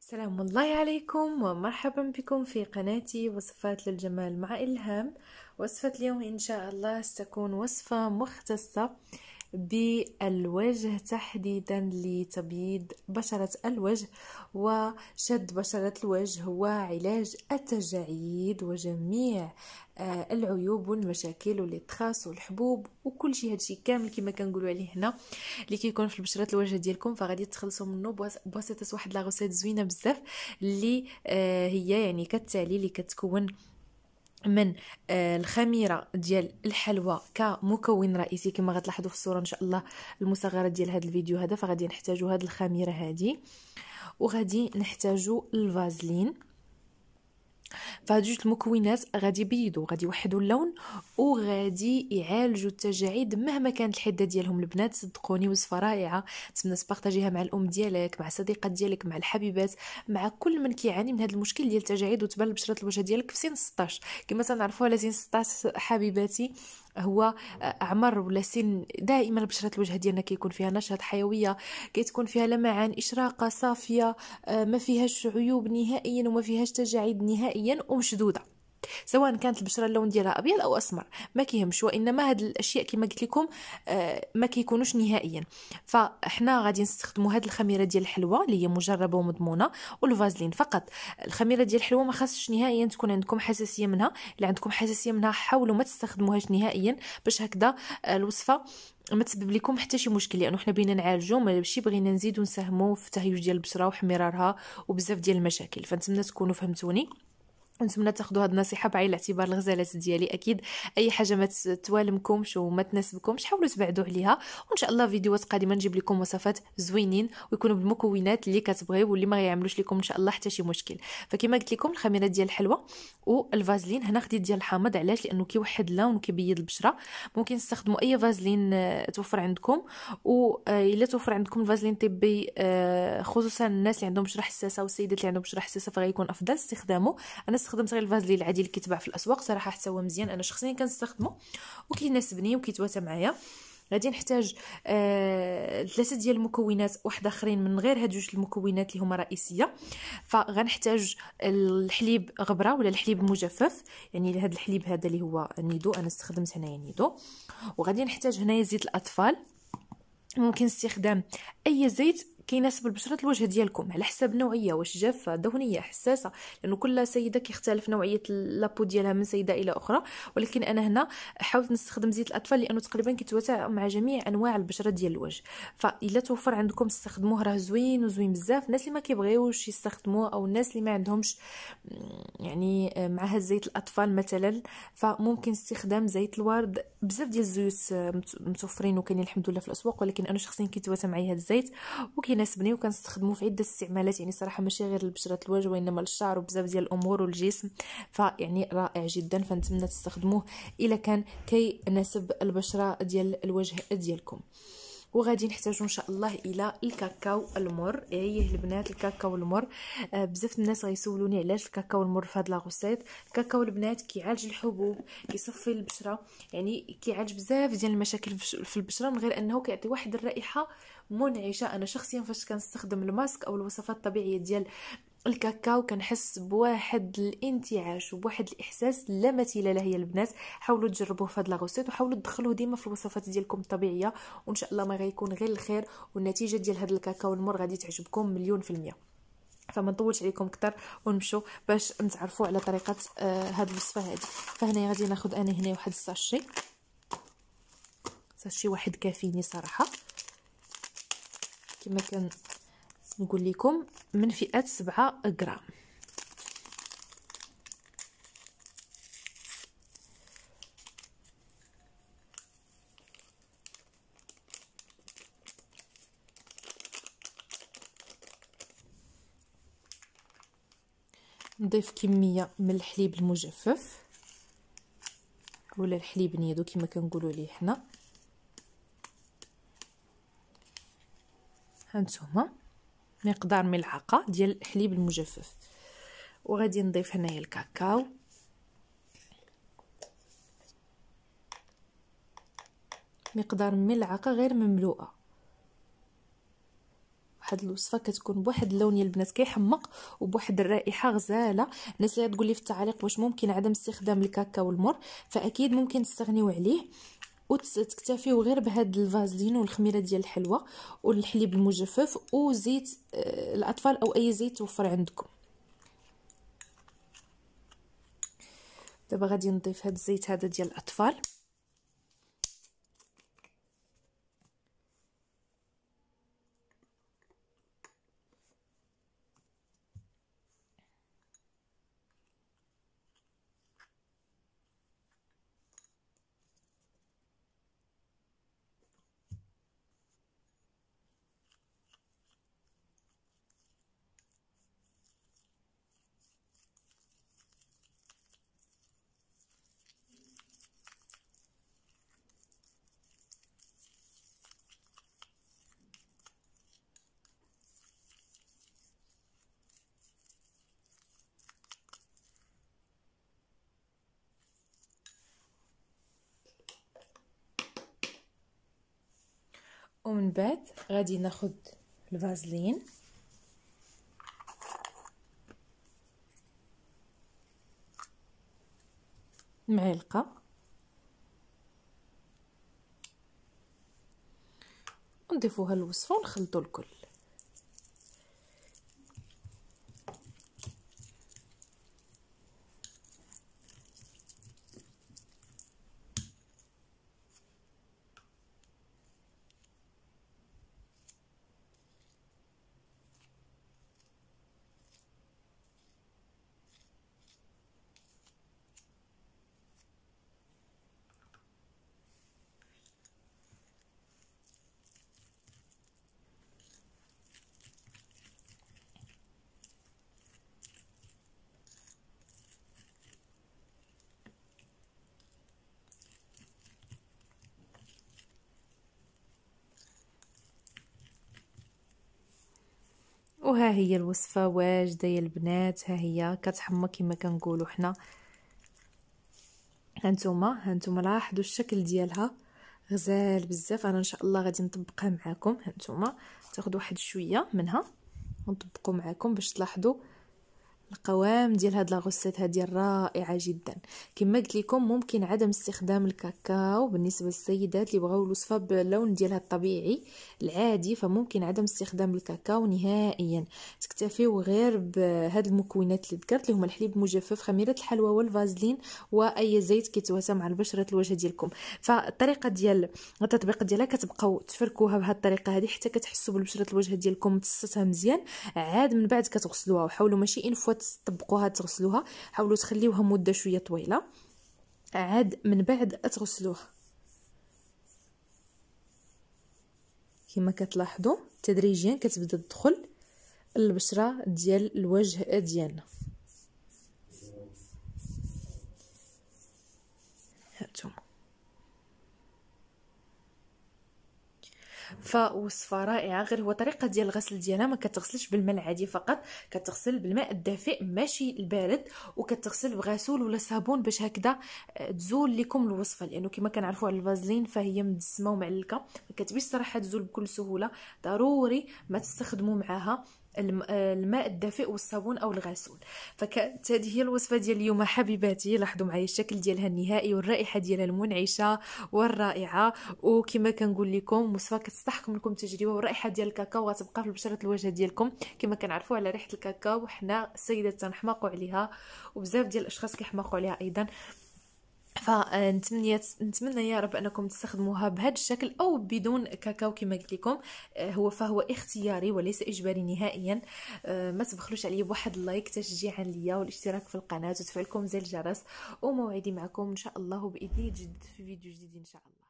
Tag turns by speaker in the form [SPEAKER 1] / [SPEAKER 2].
[SPEAKER 1] سلام الله عليكم ومرحبا بكم في قناتي وصفات للجمال مع إلهام وصفة اليوم إن شاء الله ستكون وصفة مختصة بالوجه تحديدا لتبييض بشرة الوجه وشد بشرة الوجه وعلاج التجاعيد وجميع آه، العيوب والمشاكل والاتخاص والحبوب وكل شيء الشيء كامل كما كنقولوا عليه هنا اللي كيكون في بشره الوجه ديالكم فغادي تخلصوا منه بواسطه واحد لاغوسيت زوينه بزاف اللي آه، هي يعني كالتالي اللي كتكون من آه، الخميره ديال الحلوى كمكون رئيسي كما غتلاحظوا في الصوره ان شاء الله المصغره ديال هذا الفيديو هذا فغادي نحتاجوا هذه الخميره هذه وغادي نحتاجوا الفازلين فهاد المكونات غادي يبيضوا غادي يوحدوا اللون وغادي يعالجوا التجاعيد مهما كانت الحده ديالهم البنات صدقوني وصفه رائعه نتمنى تبارطاجيها مع الام ديالك مع الصديقات ديالك مع الحبيبات مع كل من كيعاني من هذا المشكل ديال التجاعيد وتبان بشره الوجه ديالك في سن 16 كما تنعرفوا على سن 16 حبيباتي هو آه، اعمر ولا سن دائما بشره الوجه ديالنا كيكون فيها نشاط حيويه كتكون فيها لمعان اشراقه صافيه آه، ما فيهاش عيوب نهائيا وما فيهاش تجاعيد نهائيا ومشدوده سواء كانت البشره اللون ديالها ابيض او اسمر ما كيهمش وانما هاد الاشياء كما قلت لكم آه، ما كيكونوش نهائيا فاحنا غادي نستخدموا هاد الخميره ديال الحلوى اللي هي مجربه ومضمونه والفازلين فقط الخميره ديال الحلوى ما خاصش نهائيا تكون عندكم حساسيه منها اللي عندكم حساسيه منها حاولوا ما تستخدموهاش نهائيا باش هكذا آه، الوصفه ما تسبب لكم حتى شي مشكل لانه يعني حنا بغينا نعالجو ماشي بغينا نزيدو نساهمو في تهيج ديال البشره وحمرارها وبزاف ديال المشاكل فنتمنى تكونوا فهمتوني نتمنى تاخذوا هاد النصيحه بعين الاعتبار الغزالات ديالي اكيد اي حاجه ما توالمكمش وما تناسبكمش حاولوا تبعدوا عليها وان شاء الله فيديوهات قادمه نجيب لكم وصفات زوينين ويكونوا بالمكونات اللي كتبغيو واللي ما يعملوش لكم ان شاء الله حتى شي مشكل فكما قلت لكم الخميره ديال الحلوه والفازلين هنا خديت ديال الحامض علاش لانه كيوحد اللون وكيبيض البشره ممكن تستخدموا اي فازلين آه، توفر عندكم و الا توفر عندكم الفازلين طبي آه، خصوصا الناس اللي عندهم بشره حساسه والسيدات اللي عندهم بشره حساسه فغيكون افضل استخدامه انا كنستخدم غير الفازلين العادي اللي كيتباع في الاسواق صراحه حتى هو مزيان انا شخصيا كنستخدمه وكيناسبني وكيتواتى معايا غادي نحتاج آه ثلاثه ديال المكونات واحد اخرين من غير هاد جوج المكونات اللي هما رئيسيه فغنحتاج الحليب غبره ولا الحليب المجفف يعني هاد الحليب هذا اللي هو نيدو انا استخدمت هنايا نيدو وغادي نحتاج هنايا زيت الاطفال ممكن استخدام اي زيت كيناسب البشره الوجه ديالكم على حساب النوعيه واش جافه دهنيه حساسه لانه كل سيده كيختلف نوعيه لابو ديالها من سيده الى اخرى ولكن انا هنا حاولت نستخدم زيت الاطفال لانه تقريبا كيتواتى مع جميع انواع البشره ديال الوجه فالا توفر عندكم استخدموه راه زوين وزوين بزاف الناس اللي ما كيبغيوش يستخدموه او الناس اللي ما عندهمش يعني آه، معها زيت الاطفال مثلا فممكن استخدام زيت الورد بزاف ديال الزيوت آه، متوفرين وكاينين الحمد لله في الاسواق ولكن انا شخصيا كيتواتى معايا هذا الزيت وكي كيناسبني وكنستخدمو في عده استعمالات يعني صراحه ماشي غير لبشره الوجه وانما للشعر وبزاف ديال الامور والجسم فيعني رائع جدا فنتمنى تستخدموه الا كان كيناسب البشره ديال الوجه ديالكم وغادي نحتاجو ان شاء الله الى الكاكاو المر ايه البنات الكاكاو المر آه بزاف الناس غيسولوني علاش الكاكاو المر في لاغوسيط الكاكاو البنات كيعالج الحبوب كيصفي البشره يعني كيعالج بزاف ديال المشاكل في البشره من غير انه كيعطي واحد الرائحه منعشه انا شخصيا فاش كنستخدم الماسك او الوصفات الطبيعيه ديال الكاكاو كنحس بواحد الانتعاش وبواحد الاحساس لا مثيل له يا البنات حاولوا تجربوه في هاد لاغوسيت وحاولوا تدخلوه ديما في الوصفات ديالكم الطبيعيه وان شاء الله ما غيكون غير الخير والنتيجه ديال هاد الكاكاو المر غادي تعجبكم مليون في الميه فما نطولش عليكم اكثر ونمشوا باش نتعرفوا على طريقه آه هاد الوصفه هادي فهنا غادي ناخذ انا هنا واحد الساشي ساشي واحد كافيني صراحه كما كان نقول لكم من فئة سبعة غرام نضيف كمية من الحليب المجفف ولا الحليب نيدو كما كنقولوا ليه حنا هانتوما مقدار ملعقه ديال الحليب المجفف وغادي نضيف هنايا الكاكاو مقدار ملعقه غير مملوءه واحد الوصفه كتكون بواحد اللون يا البنات كيحمق وبواحد الرائحه غزاله الناس اللي تقول لي في التعليق واش ممكن عدم استخدام الكاكاو المر فاكيد ممكن تستغنيو عليه وتكتفيو غير بهاد الفازلين والخميره ديال الحلوى والحليب المجفف وزيت آه، الاطفال او اي زيت توفر عندكم دابا غادي نضيف هاد الزيت هذا ديال الاطفال ومن بعد غادي ناخد الفازلين معلقه ونضيفوها الوصفة ونخلطو الكل وها هي الوصفه واجده يا البنات ها هي كتحمى كما كنقولوا حنا هانتوما هانتوما لاحظوا الشكل ديالها غزال بزاف انا ان شاء الله غادي نطبقها معكم هانتوما تاخذوا واحد شويه منها ونطبقوا معكم باش تلاحظوا القوام ديال هاد لاغوسيت هادي رائعه جدا كما قلت لكم ممكن عدم استخدام الكاكاو بالنسبه للسيدات اللي بغاو الوصفه باللون ديالها الطبيعي العادي فممكن عدم استخدام الكاكاو نهائيا تكتفيو غير بهاد المكونات اللي ذكرت اللي هما الحليب مجفف خميره الحلوى والفازلين واي زيت كيتواسى مع البشره الوجه ديالكم فالطريقه ديال التطبيق ديالها كتبقاو تفركوها بهاد الطريقه هادي حتى كتحسوا بالبشره الوجه ديالكم تصتها مزيان عاد من بعد كتغسلوها وحاولوا ماشي ان فوا تطبقوها تغسلوها حاولوا تخليوها مده شويه طويله عاد من بعد تغسلوها كما كتلاحظوا تدريجيا كتبدا تدخل البشره ديال الوجه ديالنا فوصفه رائعه غير هو طريقه ديال الغسل ديالها ما كتغسلش بالماء العادي فقط كتغسل بالماء الدافئ ماشي البارد وكتغسل بغسول ولا صابون باش هكذا آه، تزول لكم الوصفه لانه كما كنعرفوا على الفازلين فهي مدسمه ومعلكه ما كتبيش صراحه تزول بكل سهوله ضروري ما تستخدموا معاها الماء الدافئ والصابون او الغسول فكانت هذه هي الوصفه ديال اليوم حبيباتي لاحظوا معايا الشكل ديالها النهائي والرائحه ديالها المنعشه والرائعه وكما كنقول لكم وصفه كتستحق منكم تجربه والرائحه ديال الكاكاو غتبقى في بشره الوجه ديالكم كما كنعرفوا على ريحه الكاكاو وحنا السيدات تنحماقوا عليها وبزاف ديال الاشخاص كيحماقوا عليها ايضا فنتمنى نتمنى يا رب انكم تستخدموها بهذا الشكل او بدون كاكاو كما قلت لكم آه، هو فهو اختياري وليس اجباري نهائيا آه، ما تبخلوش عليا بواحد اللايك تشجيعا ليا والاشتراك في القناه وتفعيلكم زر الجرس وموعدي معكم ان شاء الله باذن جد في فيديو جديد ان شاء الله